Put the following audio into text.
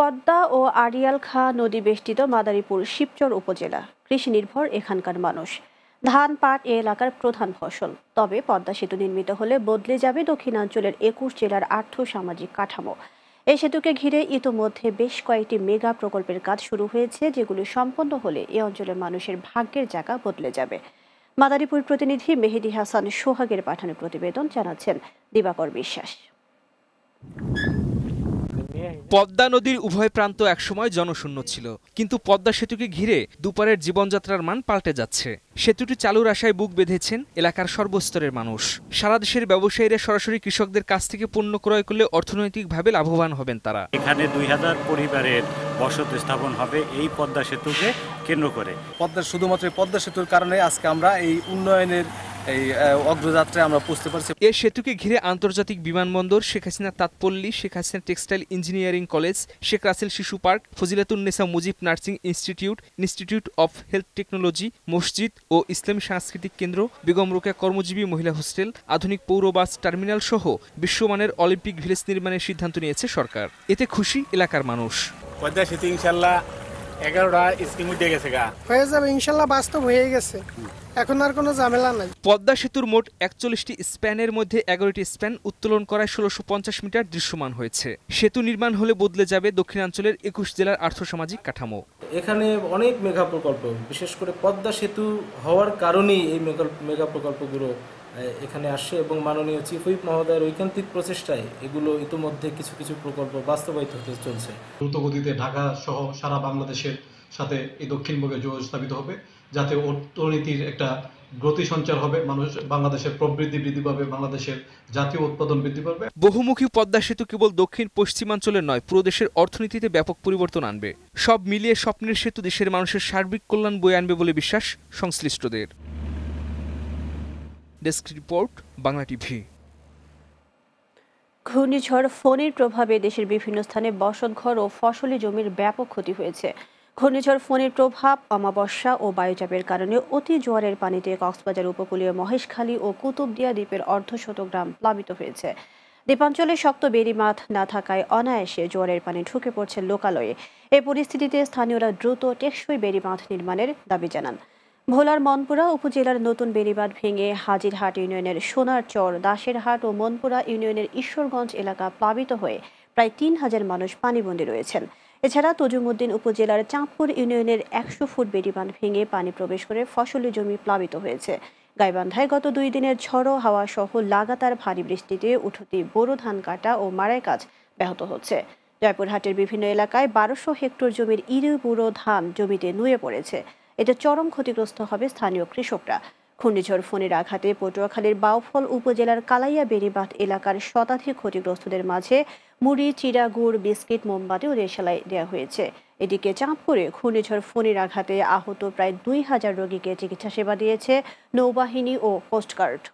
পদ্মা ও আড়িয়াল খা নদী বেষ্টিত মাদারীপুর শিবচর উপজেলা কৃষি নির্ভর এখানকার মানুষ ধান পাট এ এলাকার প্রধান ফসল তবে পদ্মা সেতু নির্মিত হলে বদলে যাবে দক্ষিণাঞ্চলের একুশ জেলার আর্থ সামাজিক কাঠামো এই সেতুকে ঘিরে ইতোমধ্যে বেশ কয়েকটি মেগা প্রকল্পের কাজ শুরু হয়েছে যেগুলো সম্পন্ন হলে এ অঞ্চলের মানুষের ভাগ্যের জায়গা বদলে যাবে মাদারীপুর প্রতিনিধি মেহেদি হাসান সোহাগের পাঠানো প্রতিবেদন জানাচ্ছেন দিবাকর বিশ্বাস পদ্মা নদীর উভয় প্রান্ত একসময় জনশূন্য ছিল কিন্তু পদ্মা সেতুকে ঘিরে দুপারের জীবনযাত্রার মান পাল্টে যাচ্ছে সেতুটি চালুর আশায় বুক বেঁধেছেন এলাকার সর্বস্তরের মানুষ সারা দেশের ব্যবসায়ীরা সরাসরি কৃষকদের কাছ থেকে পণ্য ক্রয় করলে অর্থনৈতিকভাবে লাভবান হবেন তারা এখানে দুই হাজার পরিবারের বসত স্থাপন হবে এই পদ্মা সেতুকে কেন্দ্র করে পদ্মা শুধুমাত্র পদ্মা সেতুর কারণে আজকে আমরা এই উন্নয়নের এই অগ্রযাত্রায় আমরা পৌঁছতে পারছি এ সেতুকে ঘিরে আন্তর্জাতিক বিমানবন্দর শেখ হাসিনা তাৎপল্লী Sheikh Hasina textile engineering college Sheikh Russel শিশু park Fazilatunnesa Mujib nursing institute institute of health technology মসজিদ ও ইসলামী সাংস্কৃতিক কেন্দ্র বেগম রোকেয়া কর্মজীবী মহিলা হোস্টেল আধুনিক পৌর বাস টার্মিনাল সহ বিশ্বমানের অলিম্পিক ভিলেজ নির্মাণের সিদ্ধান্ত নিয়েছে সরকার এতে খুশি এলাকার মানুষ ইনশাল্লাহ এগারোটা ইনশাল্লাহ বাস্তব হয়ে গেছে এখন আর কোনো ঝামেলা নাই পদ্মা সেতুর মোট একচল্লিশটি স্প্যানের মধ্যে এগারোটি স্প্যান উত্তোলন করায় ষোলোশো পঞ্চাশ মিটার দৃশ্যমান হয়েছে সেতু নির্মাণ হলে বদলে যাবে দক্ষিণাঞ্চলের একুশ জেলার আর্থসামাজিক কাঠামো এখানে অনেক মেগা প্রকল্প বিশেষ করে পদ্মা সেতু হওয়ার কারণেই এই মেগা প্রকল্পগুলো এখানে আসে এবং মাননীয় চিফ হুইপ মহোদয়ের ঐকান্তিক প্রচেষ্টায় এগুলো ইতিমধ্যে কিছু কিছু প্রকল্প বাস্তবায়িত হতে চলছে দ্রুতগতিতে ঢাকা সহ সারা বাংলাদেশের সাথে এই দক্ষিণবঙ্গে যোগ স্থাপিত হবে যাতে অর্থনীতির একটা গতি সঞ্চার হবে মানুষ বাংলাদেশের প্রবৃদ্ধি বৃদ্ধি পাবে বাংলাদেশের জাতীয় উৎপাদন বৃদ্ধি পাবে বহুমুখী পদ্মা সেতু কেবল দক্ষিণ পশ্চিমাঞ্চলের নয় পুরো দেশের অর্থনীতিতে ব্যাপক পরিবর্তন আনবে সব মিলিয়ে স্বপ্নের সেতু দেশের মানুষের সার্বিক কল্যাণ বয়ে আনবে বলে বিশ্বাস সংশ্লিষ্টদের ডেস্ক রিপোর্ট বাংলা টিভি ঘূর্ণিঝড় ফণির প্রভাবে দেশের বিভিন্ন স্থানে বসতঘর ও ফসলি জমির ব্যাপক ক্ষতি হয়েছে ঘূর্ণিঝড় ফণির প্রভাব অমাবস্যা ও বায়ুচাপের কারণে অতি জোয়ারের পানিতে কক্সবাজার উপকূলীয় মহেশখালী ও কুতুবদিয়া দ্বীপের অর্ধশত গ্রাম প্লাবিত হয়েছে দ্বীপাঞ্চলে শক্ত বেড়িমাঠ না থাকায় অনায়াসে জোয়ারের পানি ঢুকে পড়ছে লোকালয়ে এ পরিস্থিতিতে স্থানীয়রা দ্রুত টেকসই বেড়িমাঠ নির্মাণের দাবি জানান ভোলার মনপুরা উপজেলার নতুন বেড়িবাদ ভেঙে হাজিরহাট ইউনিয়নের সোনারচর দাসেরহাট ও মনপুরা ইউনিয়নের ঈশ্বরগঞ্জ এলাকা প্লাবিত হয়ে প্রায় তিন হাজার মানুষ পানিবন্দী রয়েছেন এছাড়া তজুমুদ্দিন উপজেলার চাঁদপুর ইউনিয়নের একশো ফুট বেড়িবাঁধ ভেঙে পানি প্রবেশ করে ফসলি জমি প্লাবিত হয়েছে গাইবান্ধায় গত দুই দিনের ঝড়ো হাওয়া সহ লাগাতার ভারী বৃষ্টিতে উঠতি বোরো ধান কাটা ও মারায় কাজ ব্যাহত হচ্ছে জয়পুরহাটের বিভিন্ন এলাকায় বারোশো হেক্টর জমির ইরি বুড়ো ধান জমিতে নুয়ে পড়েছে এটা চরম ক্ষতিগ্রস্ত হবে স্থানীয় কৃষকরা ঘূর্ণিঝড় ফোনের আঘাতে পটুয়াখালীর বাউফল উপজেলার কালাইয়া বেড়িবাঁধ এলাকার শতাধিক ক্ষতিগ্রস্তদের মাঝে মুড়ি চিরা গুড় বিস্কিট মোমবাতি ও রেশালাই দেওয়া হয়েছে এদিকে চাঁদপুরে ঘূর্ণিঝড় ফোনের আঘাতে আহত প্রায় দুই হাজার রোগীকে চিকিৎসা সেবা দিয়েছে নৌবাহিনী ও কোস্টগার্ড